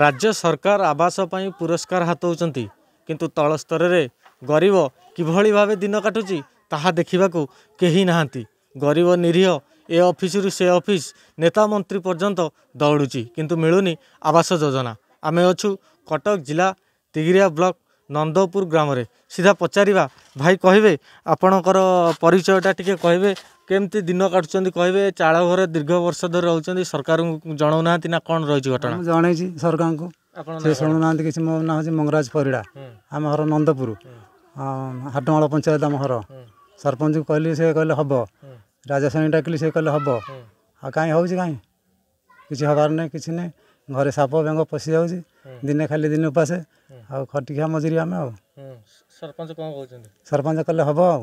ରାଜ୍ୟ ସରକାର ଆବାସ ପାଇଁ ପୁରସ୍କାର ହାତଉଛନ୍ତି କିନ୍ତୁ ତଳ ସ୍ତରରେ ଗରିବ କିଭଳି ଭାବେ ଦିନ କାଟୁଛି ତାହା ଦେଖିବାକୁ କେହି ନାହାନ୍ତି ଗରିବ ନିରୀହ ଏ ଅଫିସରୁ ସେ ଅଫିସ୍ ନେତା ମନ୍ତ୍ରୀ ପର୍ଯ୍ୟନ୍ତ ଦୌଡ଼ୁଛି କିନ୍ତୁ ମିଳୁନି ଆବାସ ଯୋଜନା ଆମେ ଅଛୁ କଟକ ଜିଲ୍ଲା ତିଗିରିଆ ବ୍ଲକ ନନ୍ଦପୁର ଗ୍ରାମରେ ସିଧା ପଚାରିବା ଭାଇ କହିବେ ଆପଣଙ୍କର ପରିଚୟଟା ଟିକେ କହିବେ କେମିତି ଦିନ କାଟୁଛନ୍ତି କହିବେ ଚାଳ ଘରେ ଦୀର୍ଘ ବର୍ଷ ଧରି ରହୁଛନ୍ତି ସରକାରଙ୍କୁ ଜଣାଉନାହାନ୍ତି ନା କ'ଣ ରହିଛି ଘଟଣା ମୁଁ ଜଣେଇଛି ସରକାରଙ୍କୁ ସେ ଶୁଣୁନାହାନ୍ତି କିଛି ମୋ ନାଁ ହେଉଛି ମଙ୍ଗରାଜ ପରିଡ଼ା ଆମ ଘର ନନ୍ଦପୁର ହାଟମାଳ ପଞ୍ଚାୟତ ଆମ ଘର ସରପଞ୍ଚକୁ କହିଲି ସେ କହିଲେ ହେବ ରାଜାସାଣୀ ଡାକିଲି ସେ କହିଲେ ହେବ ଆଉ କାହିଁ ହେଉଛି କାହିଁ କିଛି ହେବାର ନାହିଁ କିଛି ନାହିଁ ଘରେ ସାପ ବେଙ୍ଗ ପଶିଯାଉଛି ଦିନେ ଖାଲି ଦିନେ ଉପାସେ ଆଉ ଖଟିଖିଆ ମଜୁରୀ ଆମେ ଆଉ ସରପଞ୍ଚ କ'ଣ କହୁଛନ୍ତି ସରପଞ୍ଚ କହିଲେ ହେବ ଆଉ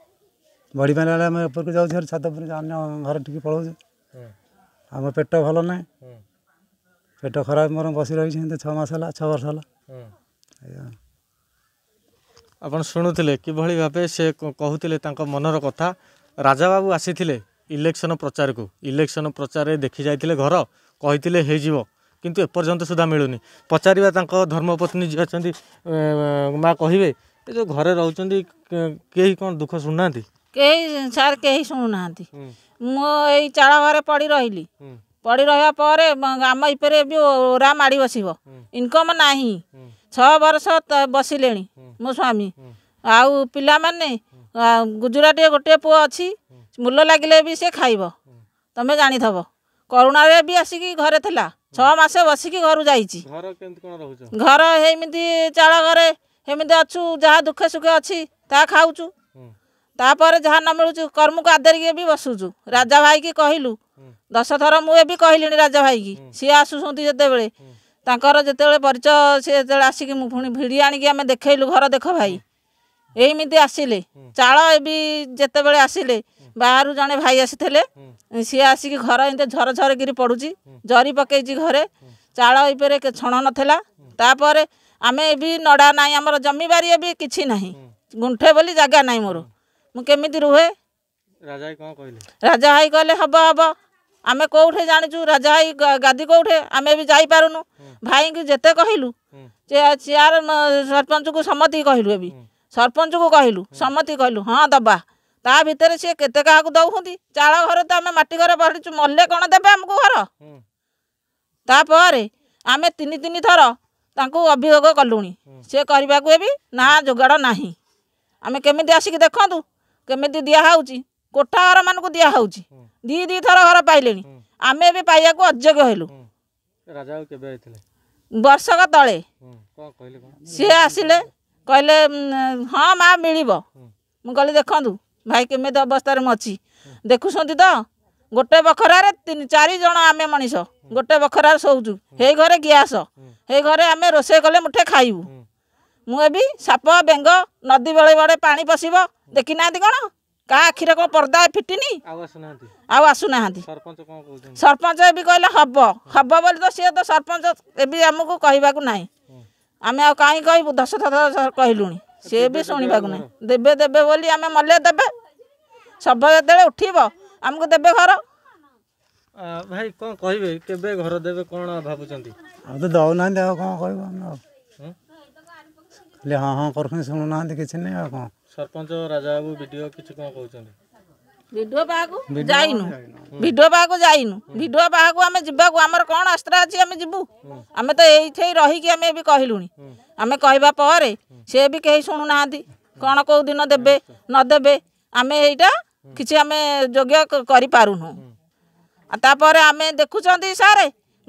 ବଢ଼ି ପାରିଲା ବେଳେ ଆମେ ଉପରକୁ ଯାଉଛୁ ହେରି ଛାତ ଉପରେ ଅନ୍ୟ ଘର ଟିକେ ପଳାଉଛୁ ଆମ ପେଟ ଭଲ ନାହିଁ ପେଟ ଖରାପ ମୋର ବସି ରହିଛି ଏମିତି ଛଅ ମାସ ହେଲା ଛଅ ବର୍ଷ ହେଲା ଆଜ୍ଞା ଆପଣ ଶୁଣୁଥିଲେ କିଭଳି ଭାବେ ସେ କହୁଥିଲେ ତାଙ୍କ ମନର କଥା ରାଜାବାବୁ ଆସିଥିଲେ ଇଲେକ୍ସନ୍ ପ୍ରଚାରକୁ ଇଲେକ୍ସନ୍ ପ୍ରଚାରରେ ଦେଖି ଯାଇଥିଲେ ଘର କହିଥିଲେ ହେଇଯିବ କିନ୍ତୁ ଏପର୍ଯ୍ୟନ୍ତ ସୁଦ୍ଧା ମିଳୁନି ପଚାରିବା ତାଙ୍କ ଧର୍ମପତ୍ନୀ ଯିଏ ଅଛନ୍ତି ମା' କହିବେ ଏ ଯେଉଁ ଘରେ ରହୁଛନ୍ତି କେହି କ'ଣ ଦୁଃଖ ଶୁଣୁନାହାନ୍ତି କେହି ସାର୍ କେହି ଶୁଣୁନାହାନ୍ତି ମୁଁ ଏଇ ଚାଳ ଘରେ ପଡ଼ି ରହିଲି ପଡ଼ି ରହିବା ପରେ ଆମ ଏପରେ ବି ଓରା ମାଡ଼ି ବସିବ ଇନକମ୍ ନାହିଁ ଛଅ ବର୍ଷ ବସିଲେଣି ମୋ ସ୍ୱାମୀ ଆଉ ପିଲାମାନେ ଗୁଜୁରାଟିଏ ଗୋଟିଏ ପୁଅ ଅଛି ମୂଲ ଲାଗିଲେ ବି ସେ ଖାଇବ ତମେ ଜାଣିଥବ କରୁଣାରେ ବି ଆସିକି ଘରେ ଥିଲା ଛଅ ମାସ ବସିକି ଘରୁ ଯାଇଛି ଘର ଏମିତି ଚାଳ ଘରେ ଏମିତି ଅଛୁ ଯାହା ଦୁଃଖ ସୁଖ ଅଛି ତାହା ଖାଉଛୁ ତାପରେ ଯାହା ନ ମିଳୁଛୁ କର୍ମକୁ ଆଦରିକି ବି ବସୁଛୁ ରାଜା ଭାଇକି କହିଲୁ ଦଶଥର ମୁଁ ଏବେ କହିଲିଣି ରାଜା ଭାଇକି ସିଏ ଆସୁଛନ୍ତି ଯେତେବେଳେ ତାଙ୍କର ଯେତେବେଳେ ପରିଚୟ ସିଏ ଯେତେବେଳେ ଆସିକି ମୁଁ ପୁଣି ଭିଡ଼ି ଆଣିକି ଆମେ ଦେଖେଇଲୁ ଘର ଦେଖ ଭାଇ ଏଇମିତି ଆସିଲେ ଚାଳ ଏବେ ଯେତେବେଳେ ଆସିଲେ ବାହାରୁ ଜଣେ ଭାଇ ଆସିଥିଲେ ସିଏ ଆସିକି ଘର ଏମିତି ଝରଝରକିରି ପଡ଼ୁଛି ଜରି ପକେଇଛି ଘରେ ଚାଳ ଉପରେ ଛଣ ନଥିଲା ତାପରେ ଆମେ ବି ନଡ଼ା ନାହିଁ ଆମର ଜମିବାରି ଏବେ କିଛି ନାହିଁ ଗୁଣ୍ଠେ ବୋଲି ଜାଗା ନାହିଁ ମୋର ମୁଁ କେମିତି ରୁହେ ରାଜା ଭାଇ କହିଲେ ହବ ହବ ଆମେ କେଉଁଠି ଜାଣିଛୁ ରାଜା ଭାଇ ଗାଦି କେଉଁଠି ଆମେ ବି ଯାଇପାରୁନୁ ଭାଇଙ୍କୁ ଯେତେ କହିଲୁ ଚେୟାର ସରପଞ୍ଚକୁ ସମ୍ମତି କହିଲୁ ଏବେ ସରପଞ୍ଚକୁ କହିଲୁ ସମ୍ମତି କହିଲୁ ହଁ ଦବା ତା ଭିତରେ ସିଏ କେତେ କାହାକୁ ଦେଉଛନ୍ତି ଚାଳ ଘର ତ ଆମେ ମାଟି ଘର ପଡ଼ିଛୁ ମଲେ କ'ଣ ଦେବେ ଆମକୁ ଘର ତାପରେ ଆମେ ତିନି ତିନି ଥର ତାଙ୍କୁ ଅଭିଯୋଗ କଲୁଣି ସେ କରିବାକୁ ଏବେ ନା ଯୋଗାଡ଼ ନାହିଁ ଆମେ କେମିତି ଆସିକି ଦେଖନ୍ତୁ କେମିତି ଦିଆହେଉଛି କୋଠା ଘର ମାନଙ୍କୁ ଦିଆହେଉଛି ଦୁଇ ଦୁଇ ଥର ଘର ପାଇଲେଣି ଆମେ ବି ପାଇବାକୁ ଅଯୋଗ୍ୟ ହେଲୁ ବର୍ଷକ ତଳେ ସିଏ ଆସିଲେ କହିଲେ ହଁ ମା ମିଳିବ ମୁଁ କହିଲି ଦେଖନ୍ତୁ ଭାଇ କେମିତି ଅବସ୍ଥାରେ ମୁଁ ଅଛି ଦେଖୁଛନ୍ତି ତ ଗୋଟେ ବଖରାରେ ତିନି ଚାରି ଜଣ ଆମେ ମଣିଷ ଗୋଟେ ବଖରାରେ ଶୋଉଛୁ ହେଇ ଘରେ ଗ୍ୟାସ୍ ହେଇ ଘରେ ଆମେ ରୋଷେଇ କଲେ ମୁଠେ ଖାଇବୁ ମୁଁ ଏବେ ସାପ ବେଙ୍ଗ ନଦୀ ବେଳେ ବେଳେ ପାଣି ପଶିବ ଦେଖିନାହାନ୍ତି କ'ଣ କାହା ଆଖିରେ କ'ଣ ପର୍ଦ୍ଦା ଫିଟିନି ଆଉ ଆସୁନାହାନ୍ତି ସରପଞ୍ଚ ଏବେ କହିଲେ ହବ ହବ ବୋଲି ତ ସିଏ ତ ସରପଞ୍ଚ ଏବେ ଆମକୁ କହିବାକୁ ନାହିଁ ଆମେ ଆଉ କାହିଁ କହିବୁ ଦଶ ଥର କହିଲୁଣି ସିଏ ବି ଶୁଣିବାକୁ ନାହିଁ ଦେବେ ଦେବେ ବୋଲି ଆମେ ମଲେ ଦେବେ ସଭ୍ୟ ଯେତେବେଳେ ଉଠିବ ଆମକୁ ଦେବେ ଘର ଭାଇ କ'ଣ କହିବେ କେବେ ଘର ଦେବେ କ'ଣ ଭାବୁଛନ୍ତି ତ ଦେଉନାହାନ୍ତି ଆଉ କ'ଣ କହିବ ଆମେ ଆଉ ले हाँ हाँ कर शुणु ना कि नहीं कौन सरपंच राजा बाबू विडीओ किछ कोन कहउछन विडीओ बाहाकु जाइनु विडीओ बाहाकु जाइनु विडीओ बाहाकु आमे जिबाकु हमर कोन अस्त्र आछि आमे जिबु आमे त एइथै रहि कि आमे बि कहिलुनी आमे कहबा पारे से बि केही शुणु नाथि कोन को दिन देबे न देबे आमे एइटा किछ आमे योग्य करि पारुनु आ ता पारे आमे देखु छन्दि सारे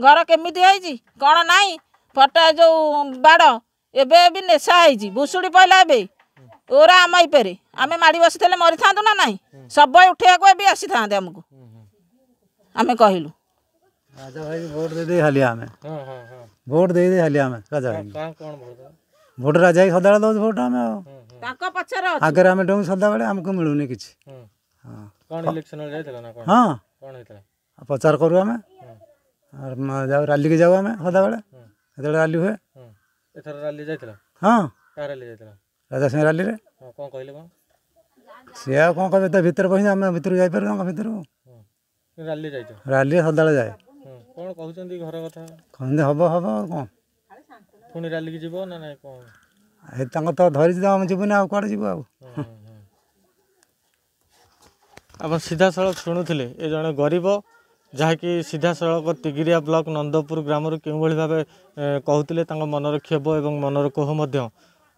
घर केमिति आइछि कोन नाही फटा जो बाड़ एबे बि नेसा आइजी बुसुडी पहिला ओरा आमाई परे आमे माडी बसि थेले मरि थांदु ना सब उठिया आसी थांदे हमकु आमे कहिलु राजा राजा भाई सदा दोस वोट आमे ताको पछर अछि सदा बेले हमकु मिलुनी किछ हां प्रचार करू आमे जाऊ राली जाऊ आमे सदा बेले सदा राली हुए ଏଥର ରାଲି ଯାଇଥିଲା ହଁ କାହା ରାଲି ଯାଇଥିଲା ରାଜା ସିଂ ରାଲିରେ କ'ଣ କହିଲେ କ'ଣ ସିଏ ଆଉ କ'ଣ କହିବେ ତା ଭିତରେ ପହଞ୍ଚି ଆମେ ଭିତରକୁ ଯାଇପାରୁ ତାଙ୍କ ଭିତରକୁ ରାଲି ଯାଇଛ ରାଲି ସଦାବେଳେ ଯାଏ କ'ଣ କହୁଛନ୍ତି ଘର କଥା କେମିତି ହବ ହବ ଆଉ କ'ଣ ପୁଣି ରାଲିକି ଯିବ ନା ନାଇଁ କ'ଣ ଏ ତାଙ୍କ ତ ଧରିଛି ତ ଆମେ ଯିବୁନି ଆଉ କୁଆଡ଼େ ଯିବୁ ଆଉ ଆପଣ ସିଧାସଳଖ ଶୁଣୁଥିଲେ ଏ ଜଣେ ଗରିବ ଯାହାକି ସିଧାସଳଖ ତିଗିରିଆ ବ୍ଲକ ନନ୍ଦପୁର ଗ୍ରାମରୁ କେଉଁଭଳି ଭାବେ କହୁଥିଲେ ତାଙ୍କ ମନର କ୍ଷୋଭ ଏବଂ ମନର କୋହ ମଧ୍ୟ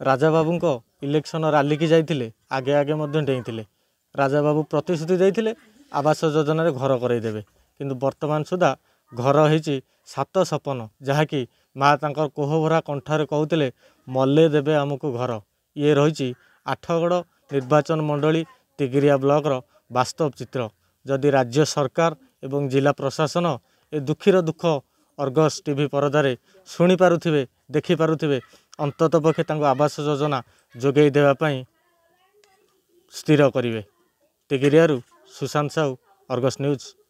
ରାଜାବାବୁଙ୍କ ଇଲେକ୍ସନ ରାଲିକି ଯାଇଥିଲେ ଆଗେ ଆଗେ ମଧ୍ୟ ଡେଇଁଥିଲେ ରାଜାବାବୁ ପ୍ରତିଶ୍ରୁତି ଦେଇଥିଲେ ଆବାସ ଯୋଜନାରେ ଘର କରାଇଦେବେ କିନ୍ତୁ ବର୍ତ୍ତମାନ ସୁଦ୍ଧା ଘର ହେଇଛି ସାତ ସପନ ଯାହାକି ମା ତାଙ୍କର କୋହଭରା କଣ୍ଠରେ କହୁଥିଲେ ମଲେ ଦେବେ ଆମକୁ ଘର ଇଏ ରହିଛି ଆଠଗଡ଼ ନିର୍ବାଚନ ମଣ୍ଡଳୀ ତିଗିରିଆ ବ୍ଲକର ବାସ୍ତବ ଚିତ୍ର ଯଦି ରାଜ୍ୟ ସରକାର ଏବଂ ଜିଲ୍ଲା ପ୍ରଶାସନ ଏ ଦୁଃଖୀର ଦୁଃଖ ଅର୍ଗସ୍ ଟି ଭି ପରଦାରେ ଶୁଣିପାରୁଥିବେ ଦେଖିପାରୁଥିବେ ଅନ୍ତତଃ ପକ୍ଷେ ତାଙ୍କୁ ଆବାସ ଯୋଜନା ଯୋଗାଇ ଦେବା ପାଇଁ ସ୍ଥିର କରିବେ ତେଗେରିଆରୁ ସୁଶାନ୍ତ ସାହୁ ଅର୍ଗସ୍ ନ୍ୟୁଜ୍